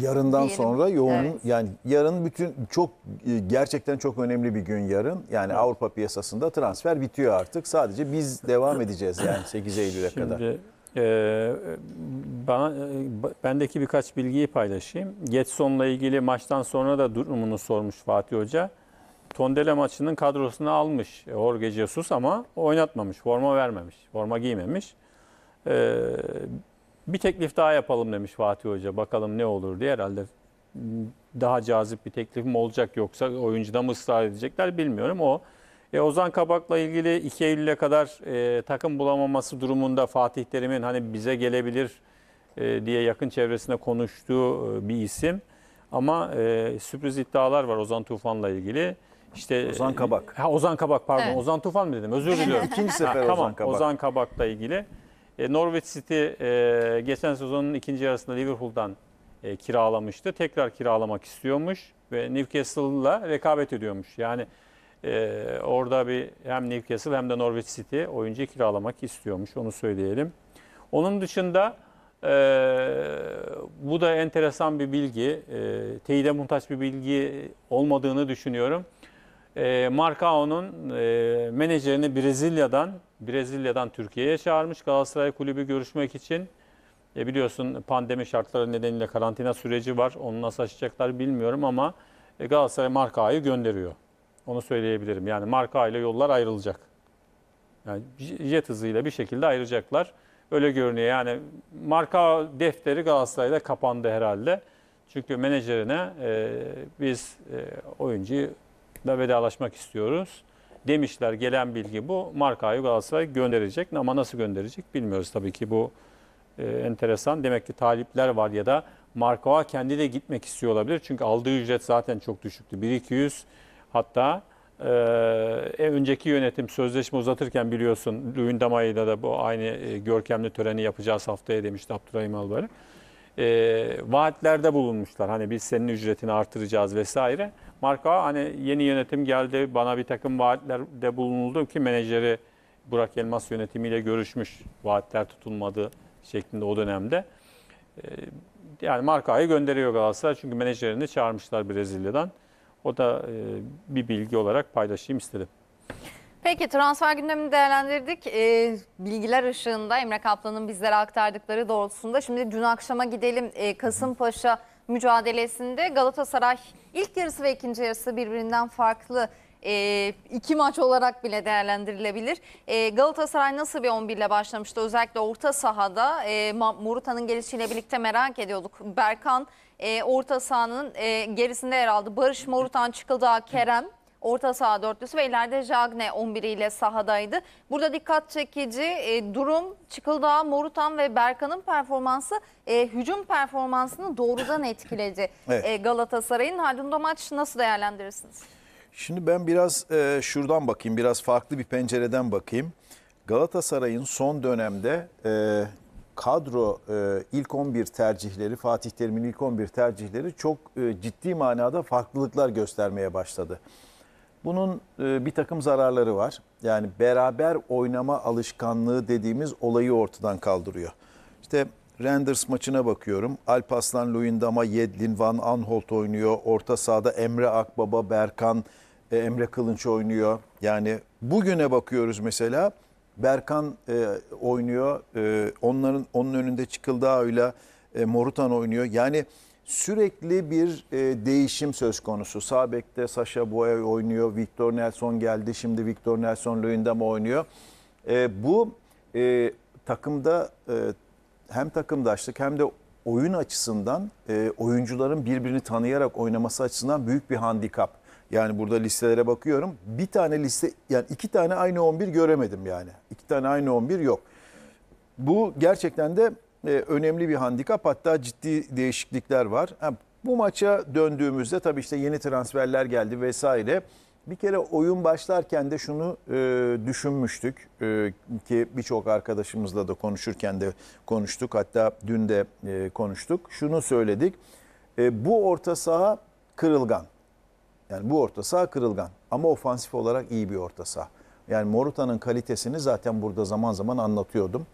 Yarından diyelim. sonra yoğun evet. yani yarın bütün çok e, gerçekten çok önemli bir gün yarın. Yani evet. Avrupa piyasasında transfer bitiyor artık. Sadece biz devam edeceğiz yani 8 Eylül'e Şimdi, kadar. E, bana, e, bendeki birkaç bilgiyi paylaşayım. Getson'la ilgili maçtan sonra da durumunu sormuş Fatih Hoca. Tondele maçının kadrosunu almış e, Jorge Jesus ama oynatmamış, forma vermemiş, forma giymemiş. Ee, bir teklif daha yapalım demiş Fatih Hoca. Bakalım ne olur diye herhalde daha cazip bir teklif mi olacak yoksa oyuncuda mı ısrar edecekler bilmiyorum. O e, Ozan Kabak'la ilgili 2 Eylül'e kadar e, takım bulamaması durumunda Fatih Terim'in hani bize gelebilir e, diye yakın çevresinde konuştuğu e, bir isim. Ama e, sürpriz iddialar var Ozan Tufan'la ilgili. İşte e, Ozan Kabak. Ha Ozan Kabak pardon. Evet. Ozan Tufan mı dedim? Özür diliyorum. İkinci sefer ha, tamam, Ozan Kabak. Ozan Kabak'la ilgili. E, Norwich City e, geçen sezonun ikinci yarısında Liverpool'dan e, kiralamıştı. Tekrar kiralamak istiyormuş ve Newcastle'la rekabet ediyormuş. Yani orada bir hem Newcastle hem de Norwich City oyuncu kiralamak istiyormuş. Onu söyleyelim. Onun dışında bu da enteresan bir bilgi. E, teyide muhtaç bir bilgi olmadığını düşünüyorum. E, ee, Marcao'nun e, menajerini Brezilya'dan Brezilya'dan Türkiye'ye çağırmış Galatasaray Kulübü görüşmek için. E, biliyorsun pandemi şartları nedeniyle karantina süreci var. Onu nasıl aşacaklar bilmiyorum ama e, Galatasaray Marcao'yu gönderiyor. Onu söyleyebilirim. Yani Marcao ile yollar ayrılacak. Yani jet hızıyla bir şekilde ayrılacaklar. Öyle görünüyor. Yani marka defteri Galatasaray'da kapandı herhalde. Çünkü menajerine e, biz e, oyuncuyu da vedalaşmak istiyoruz demişler. Gelen bilgi bu. Marka'yı Galatasaray gönderecek ama nasıl gönderecek bilmiyoruz tabii ki bu e, enteresan. Demek ki talipler var ya da Marka'ya kendi de gitmek istiyor olabilir. Çünkü aldığı ücret zaten çok düşüktü. 1-200 hatta e, e, önceki yönetim sözleşme uzatırken biliyorsun Luyendama'yla da bu aynı e, görkemli töreni yapacağız haftaya demişti Abdurrahim Albayrak. E, vaatlerde bulunmuşlar. Hani biz senin ücretini artıracağız vesaire marka hani yeni yönetim geldi bana bir takım vaatlerde bulunuldu ki menajeri Burak Elmas yönetimiyle görüşmüş vaatler tutulmadı şeklinde o dönemde. Ee, yani markayı gönderiyor Galatasaray çünkü menajerini çağırmışlar Brezilya'dan. O da e, bir bilgi olarak paylaşayım istedim. Peki transfer gündemini değerlendirdik. E, bilgiler ışığında Emre Kaplan'ın bizlere aktardıkları doğrultusunda. Şimdi dün akşama gidelim e, Kasımpaşa mücadelesinde Galatasaray ilk yarısı ve ikinci yarısı birbirinden farklı e, iki maç olarak bile değerlendirilebilir. E, Galatasaray nasıl bir 11 ile başlamıştı? Özellikle orta sahada e, Murutanın gelişiyle birlikte merak ediyorduk. Berkan e, orta sahanın e, gerisinde yer aldı. Barış Morutan çıkıldı. Kerem orta saha dörtlüsü ve ileride Jagne 11 ile sahadaydı. Burada dikkat çekici e, durum Çıkıldağ, Morutan ve Berkan'ın performansı e, hücum performansını doğrudan etkiledi evet. e, Galatasaray'ın. Haldun maç nasıl değerlendirirsiniz? Şimdi ben biraz e, şuradan bakayım, biraz farklı bir pencereden bakayım. Galatasaray'ın son dönemde e, kadro e, ilk 11 tercihleri, Fatih Terim'in ilk 11 tercihleri çok e, ciddi manada farklılıklar göstermeye başladı. Bunun e, bir takım zararları var. Yani beraber oynama alışkanlığı dediğimiz olayı ortadan kaldırıyor. İşte Renders maçına bakıyorum. Alpaslan, Luyendama, Yedlin, Van Anholt oynuyor. Orta sahada Emre Akbaba, Berkan, e, Emre Kılınç oynuyor. Yani bugüne bakıyoruz mesela. Berkan e, oynuyor. E, onların onun önünde Çıkıldağ'ıyla e, Morutan oynuyor. Yani sürekli bir e, değişim söz konusu. Sabek'te Sasha Boya oynuyor, Victor Nelson geldi, şimdi Victor Nelson Luyendam oynuyor. E, bu e, takımda e, hem takımdaşlık hem de oyun açısından e, oyuncuların birbirini tanıyarak oynaması açısından büyük bir handikap. Yani burada listelere bakıyorum. Bir tane liste yani iki tane aynı 11 göremedim yani. İki tane aynı 11 yok. Bu gerçekten de e, önemli bir handikap hatta ciddi değişiklikler var. bu maça döndüğümüzde tabii işte yeni transferler geldi vesaire. Bir kere oyun başlarken de şunu e, düşünmüştük e, ki birçok arkadaşımızla da konuşurken de konuştuk hatta dün de konuştuk. Şunu söyledik bu orta saha kırılgan yani bu orta saha kırılgan ama ofansif olarak iyi bir orta saha. Yani Moruta'nın kalitesini zaten burada zaman zaman anlatıyordum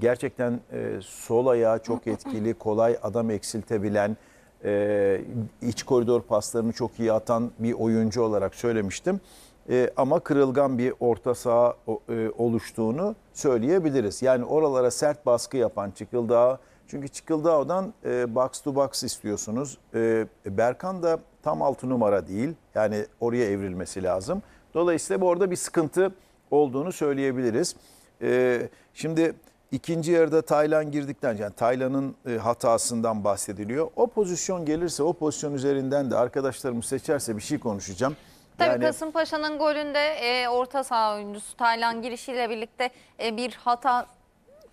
gerçekten e, sol ayağı çok etkili, kolay adam eksiltebilen, e, iç koridor paslarını çok iyi atan bir oyuncu olarak söylemiştim. E, ama kırılgan bir orta saha e, oluştuğunu söyleyebiliriz. Yani oralara sert baskı yapan Çıkıldağ, çünkü Çıkıldağ'dan e, box to box istiyorsunuz. E, Berkan da tam altı numara değil. Yani oraya evrilmesi lazım. Dolayısıyla bu orada bir sıkıntı olduğunu söyleyebiliriz. E, şimdi... İkinci yarıda Taylan girdikten yani Taylan'ın e, hatasından bahsediliyor. O pozisyon gelirse o pozisyon üzerinden de arkadaşlarımız seçerse bir şey konuşacağım. Tabii yani... Kasımpaşa'nın golünde e, orta saha oyuncusu Taylan girişiyle birlikte e, bir hata...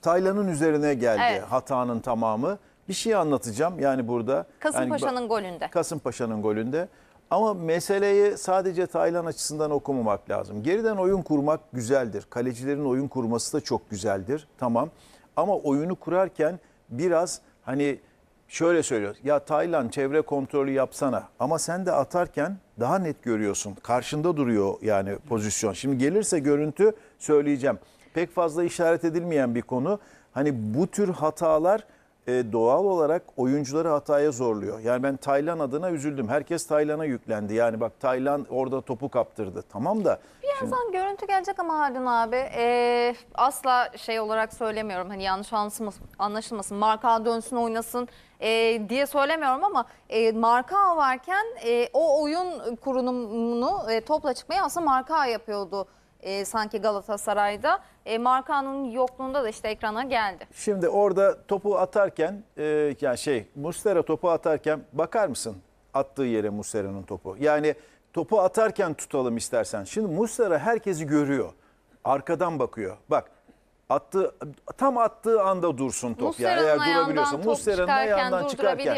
Taylan'ın üzerine geldi evet. hatanın tamamı. Bir şey anlatacağım yani burada. Kasımpaşa'nın yani, golünde. Kasımpaşa'nın golünde. Ama meseleyi sadece Taylan açısından okumamak lazım. Geriden oyun kurmak güzeldir. Kalecilerin oyun kurması da çok güzeldir. Tamam. Ama oyunu kurarken biraz hani şöyle söylüyor. Ya Taylan çevre kontrolü yapsana. Ama sen de atarken daha net görüyorsun. Karşında duruyor yani pozisyon. Şimdi gelirse görüntü söyleyeceğim. Pek fazla işaret edilmeyen bir konu. Hani bu tür hatalar e, doğal olarak oyuncuları hataya zorluyor. Yani ben Taylan adına üzüldüm. Herkes Taylan'a yüklendi. Yani bak Taylan orada topu kaptırdı. Tamam da. Birazdan şimdi... görüntü gelecek ama Haldun abi. E, asla şey olarak söylemiyorum. Hani yanlış anlaşılmasın. Marka dönsün oynasın e, diye söylemiyorum ama e, marka varken e, o oyun kurulumunu e, topla çıkmayı aslında marka yapıyordu e, sanki Galatasaray'da. E, Markan'ın yokluğunda da işte ekrana geldi. Şimdi orada topu atarken e, yani şey Mustera topu atarken bakar mısın attığı yere Mustera'nın topu? Yani topu atarken tutalım istersen. Şimdi Mustera herkesi görüyor. Arkadan bakıyor. Bak attı tam attığı anda dursun top Muslera'nın yani eğer durabiliyorsa. Muslera'nın ayağından çıkarken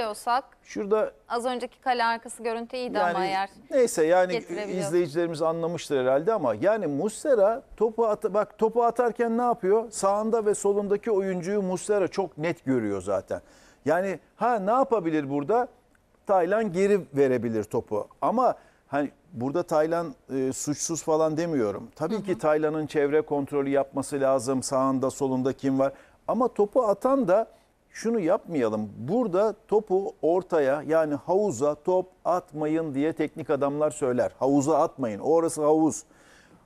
şurada az önceki kale arkası görüntü iyiydi yani, ama eğer neyse yani izleyicilerimiz anlamıştır herhalde ama yani Muslera topu at bak topu atarken ne yapıyor? Sağında ve solundaki oyuncuyu Muslera çok net görüyor zaten. Yani ha ne yapabilir burada? Taylan geri verebilir topu ama Hani burada Taylan e, suçsuz falan demiyorum. Tabii hı hı. ki Taylan'ın çevre kontrolü yapması lazım. Sağında solunda kim var? Ama topu atan da şunu yapmayalım. Burada topu ortaya yani havuza top atmayın diye teknik adamlar söyler. Havuza atmayın. Orası havuz.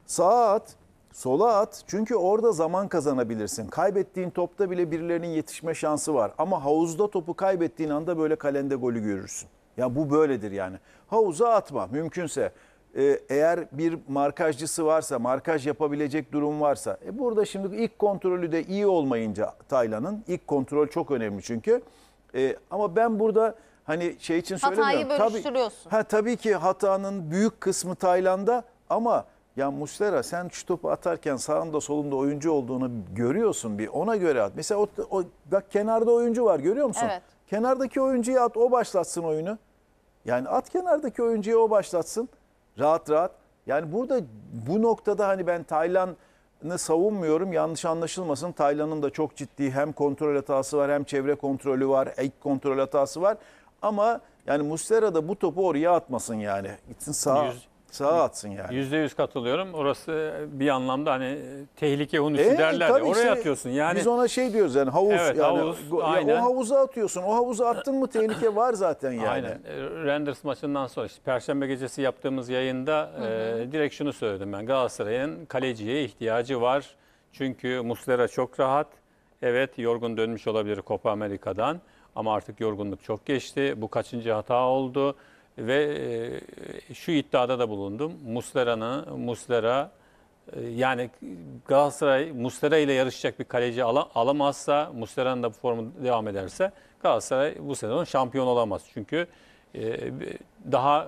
Sağa at, sola at. Çünkü orada zaman kazanabilirsin. Kaybettiğin topta bile birilerinin yetişme şansı var. Ama havuzda topu kaybettiğin anda böyle kalende golü görürsün. Ya bu böyledir yani. Havuza atma mümkünse. Ee, eğer bir markajcısı varsa, markaj yapabilecek durum varsa. E burada şimdi ilk kontrolü de iyi olmayınca Taylan'ın ilk kontrol çok önemli çünkü. E, ama ben burada hani şey için Hatayı söylemiyorum. Hatayı bölüştürüyorsun. Tabii, ha, tabii ki hatanın büyük kısmı Tayland'da ama ya Muslera sen şu topu atarken sağında solunda oyuncu olduğunu görüyorsun bir ona göre at. Mesela o, o bak kenarda oyuncu var görüyor musun? Evet. Kenardaki oyuncuyu at o başlatsın oyunu. Yani at kenardaki oyuncuya o başlatsın. Rahat rahat. Yani burada bu noktada hani ben Taylan'ı savunmuyorum. Yanlış anlaşılmasın. Taylan'ın da çok ciddi hem kontrol hatası var hem çevre kontrolü var. Ek kontrol hatası var. Ama yani Muslera da bu topu oraya atmasın yani. Gitsin sağa sağa atsın yani. Yüzde yüz katılıyorum. Orası bir anlamda hani tehlike hunusu E, ee, derler tabii Oraya işte atıyorsun. Yani Biz ona şey diyoruz yani havuz. Evet, yani, havuz, Aynen. ya O havuza atıyorsun. O havuza attın mı tehlike var zaten yani. Aynen. E, Renders maçından sonra işte Perşembe gecesi yaptığımız yayında e, direkt şunu söyledim ben. Galatasaray'ın kaleciye ihtiyacı var. Çünkü Muslera çok rahat. Evet yorgun dönmüş olabilir Copa Amerika'dan. Ama artık yorgunluk çok geçti. Bu kaçıncı hata oldu? ve e, şu iddiada da bulundum. Muslera'nın Muslera e, yani Galatasaray Muslera ile yarışacak bir kaleci alamazsa, Muslera'nın da bu formu devam ederse Galatasaray bu sezon şampiyon olamaz. Çünkü e, daha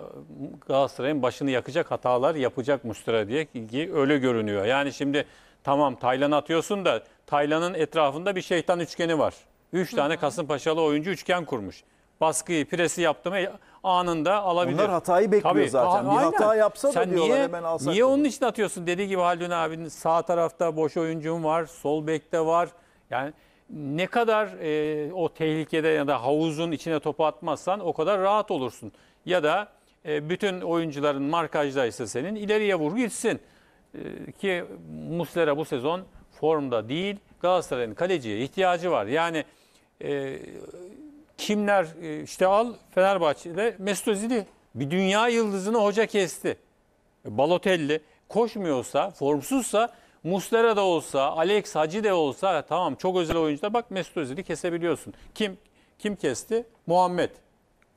Galatasaray'ın başını yakacak hatalar yapacak Muslera diye ki öyle görünüyor. Yani şimdi tamam Taylan atıyorsun da Taylan'ın etrafında bir şeytan üçgeni var. Üç tane Kasımpaşalı oyuncu üçgen kurmuş baskıyı, presi yaptı mı e, anında alabilir. Onlar hatayı bekliyor Tabii, zaten. A- bir hata yapsa da diyorlar niye, hemen alsak. Niye onun için atıyorsun? Dediği gibi Haldun abinin sağ tarafta boş oyuncum var, sol bekte var. Yani ne kadar e, o tehlikede ya da havuzun içine topu atmazsan o kadar rahat olursun. Ya da e, bütün oyuncuların markajdaysa senin ileriye vur gitsin. E, ki Muslera bu sezon formda değil. Galatasaray'ın kaleciye ihtiyacı var. Yani e, Kimler e, işte al Fenerbahçe'de Mesut Özil'i bir dünya yıldızını hoca kesti. E, Balotelli koşmuyorsa, formsuzsa Muslera da olsa, Alex Hacı de olsa tamam çok özel oyuncular bak Mesut Özil'i kesebiliyorsun. Kim kim kesti? Muhammed.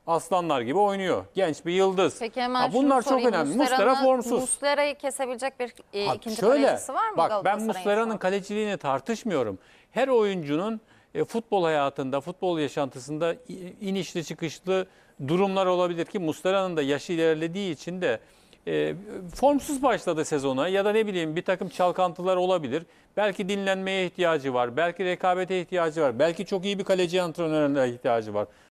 Aslanlar gibi oynuyor. Genç bir yıldız. Peki hemen ha, bunlar çok önemli. Muslera formsuz. Muslera'yı kesebilecek bir e, ha, ikinci şöyle, kalecisi var mı? Bak ben Muslera'nın kaleciliğini tartışmıyorum. Her oyuncunun e, futbol hayatında, futbol yaşantısında inişli çıkışlı durumlar olabilir ki Mustera'nın da yaşı ilerlediği için de e, formsuz başladı sezona ya da ne bileyim bir takım çalkantılar olabilir. Belki dinlenmeye ihtiyacı var, belki rekabete ihtiyacı var, belki çok iyi bir kaleci antrenörüne ihtiyacı var.